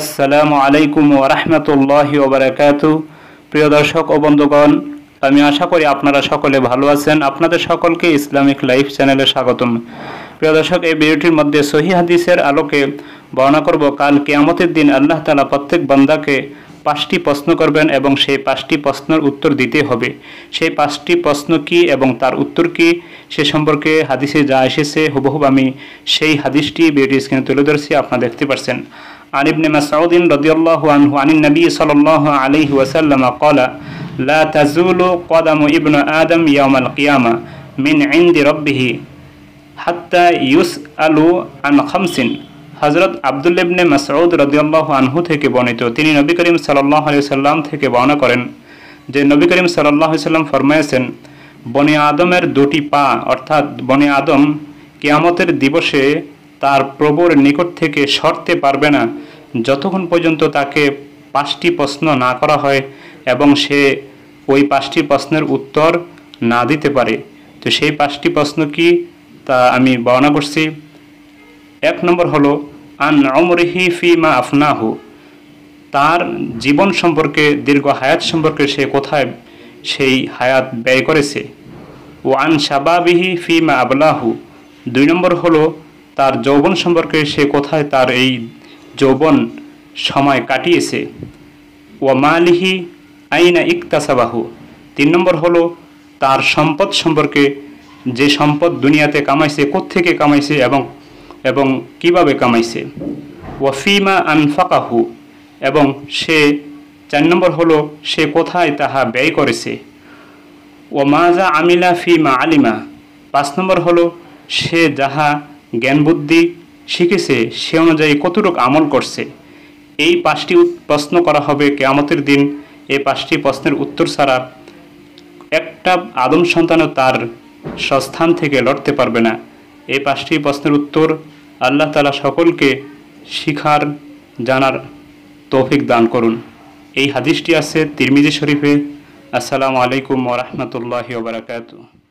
আসসালামু আলাইকুম ও রহমতুল্লাহি ওবরাকাত প্রিয় দর্শক ও বন্ধুগণ আমি আশা করি আপনারা সকলে ভালো আছেন আপনাদের সকলকে ইসলামিক লাইফ চ্যানেলে স্বাগতম প্রিয় দর্শক এই ভিডিওটির মধ্যে সহি হাদিসের আলোকে বর্ণনা করব কাল কেয়ামতের দিন আল্লাহ তালা প্রত্যেক বান্দাকে পাঁচটি প্রশ্ন করবেন এবং সেই পাঁচটি প্রশ্নের উত্তর দিতে হবে সেই পাঁচটি প্রশ্ন কি এবং তার উত্তর কি সে সম্পর্কে হাদিসে যা এসেছে হুবহুব আমি সেই হাদিসটি ভিডিও স্ক্রিনে তুলে ধরছি আপনারা দেখতে পাচ্ছেন عن ابن مسعود رضي الله عنه عن النبي صلى الله عليه وسلم قال لا تزول قدم ابن آدم يوم القيامة من عند ربه হাত্তা ইউস আলু আন খামসিন হজরত আবদুল ইবনে মাসউদ রদিয়াল্লাহ আনহু থেকে বর্ণিত তিনি নবী করিম সাল্লাহ আলি সাল্লাম থেকে বর্ণনা করেন যে নবী করিম সাল্লাহ সাল্লাম ফরমাইয়াছেন বনে আদমের দুটি পা অর্থাৎ বনে আদম কিয়ামতের দিবসে তার প্রভুর নিকট থেকে সরতে পারবে না যতক্ষণ পর্যন্ত তাকে পাঁচটি প্রশ্ন না করা হয় এবং সে ওই পাঁচটি প্রশ্নের উত্তর না দিতে পারে তো সেই পাঁচটি প্রশ্ন কি তা আমি বর্ণনা করছি এক নম্বর হলো আন অমরিহি ফি মা আফনাহু তার জীবন সম্পর্কে দীর্ঘ হায়াত সম্পর্কে সে কোথায় সেই হায়াত ব্যয় করেছে ও আন সাবাবিহি ফি মা আবলাহু দুই নম্বর হলো তার যৌবন সম্পর্কে সে কোথায় তার এই যৌবন সময় কাটিয়েছে ওয়া মালিহি আইনা ইকতাসাবাহু তিন নম্বর হলো তার সম্পদ সম্পর্কে যে সম্পদ দুনিয়াতে কামাইছে কোত্থেকে কামাইছে এবং এবং কিভাবে কামাইছে ওয়াফিমা আনফাকাহু এবং সে চার নম্বর হলো সে কোথায় তাহা ব্যয় করেছে ও মাজা আমিলা ফিমা আলিমা পাঁচ নম্বর হলো সে যাহা জ্ঞান বুদ্ধি শিখেছে সে অনুযায়ী কতটুক আমল করছে এই পাঁচটি প্রশ্ন করা হবে কেয়ামতের দিন এই পাঁচটি প্রশ্নের উত্তর ছাড়া একটা আদম সন্তানও তার স্বস্থান থেকে লড়তে পারবে না এই পাঁচটি প্রশ্নের উত্তর আল্লাহ তালা সকলকে শিখার জানার তৌফিক দান করুন এই হাদিসটি আছে তিরমিজি শরীফে আসসালামু আলাইকুম ওরহমতুল্লাহ ওবরাকাতু